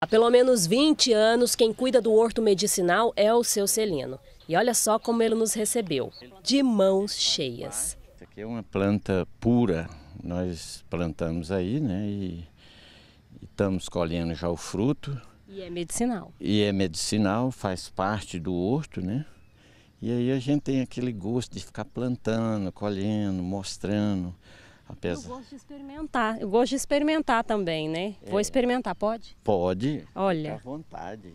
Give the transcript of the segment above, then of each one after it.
Há pelo menos 20 anos, quem cuida do horto medicinal é o seu Celino. E olha só como ele nos recebeu, de mãos cheias. Isso aqui é uma planta pura, nós plantamos aí, né? E, e estamos colhendo já o fruto. E é medicinal. E é medicinal, faz parte do horto, né? E aí a gente tem aquele gosto de ficar plantando, colhendo, mostrando. Apesar... Eu gosto de experimentar. Eu gosto de experimentar também, né? É. Vou experimentar, pode? Pode. Olha. Fica à vontade.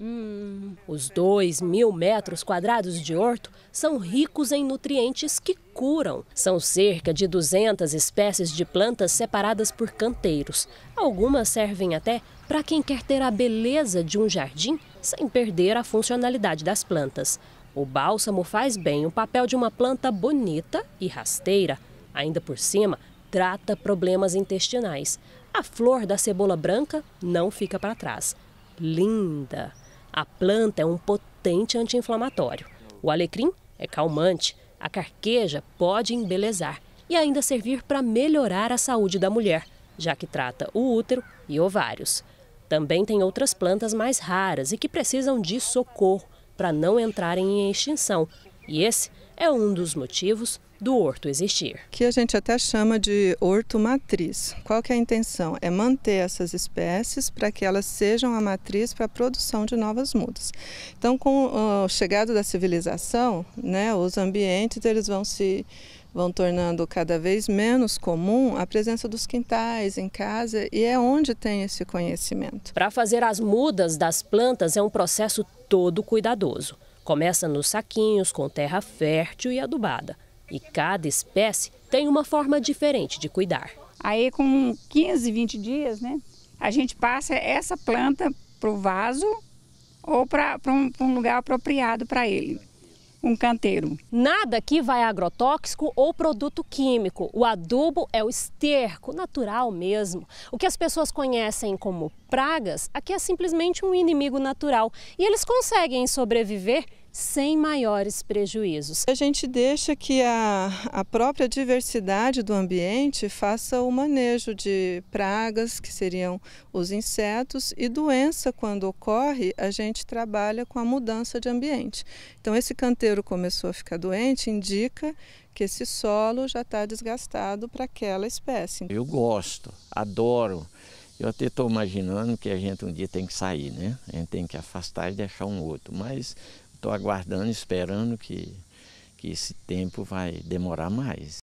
Hum, os 2 mil metros quadrados de horto são ricos em nutrientes que curam. São cerca de 200 espécies de plantas separadas por canteiros. Algumas servem até para quem quer ter a beleza de um jardim sem perder a funcionalidade das plantas. O bálsamo faz bem o papel de uma planta bonita e rasteira. Ainda por cima, trata problemas intestinais. A flor da cebola branca não fica para trás. Linda! A planta é um potente anti-inflamatório. O alecrim é calmante. A carqueja pode embelezar e ainda servir para melhorar a saúde da mulher, já que trata o útero e ovários. Também tem outras plantas mais raras e que precisam de socorro para não entrarem em extinção. E esse é um dos motivos do horto existir. Que a gente até chama de horto matriz. Qual que é a intenção? É manter essas espécies para que elas sejam a matriz para a produção de novas mudas. Então, com ah, o chegado da civilização, né, os ambientes eles vão se vão tornando cada vez menos comum a presença dos quintais em casa e é onde tem esse conhecimento. Para fazer as mudas das plantas é um processo todo cuidadoso. Começa nos saquinhos com terra fértil e adubada. E cada espécie tem uma forma diferente de cuidar. Aí, com 15, 20 dias, né, a gente passa essa planta para o vaso ou para um, um lugar apropriado para ele um canteiro. Nada aqui vai agrotóxico ou produto químico. O adubo é o esterco, natural mesmo. O que as pessoas conhecem como pragas, aqui é simplesmente um inimigo natural. E eles conseguem sobreviver sem maiores prejuízos. A gente deixa que a, a própria diversidade do ambiente faça o manejo de pragas, que seriam os insetos, e doença, quando ocorre, a gente trabalha com a mudança de ambiente. Então, esse canteiro começou a ficar doente, indica que esse solo já está desgastado para aquela espécie. Eu gosto, adoro. Eu até estou imaginando que a gente um dia tem que sair, né? A gente tem que afastar e deixar um outro. Mas estou aguardando, esperando que, que esse tempo vai demorar mais.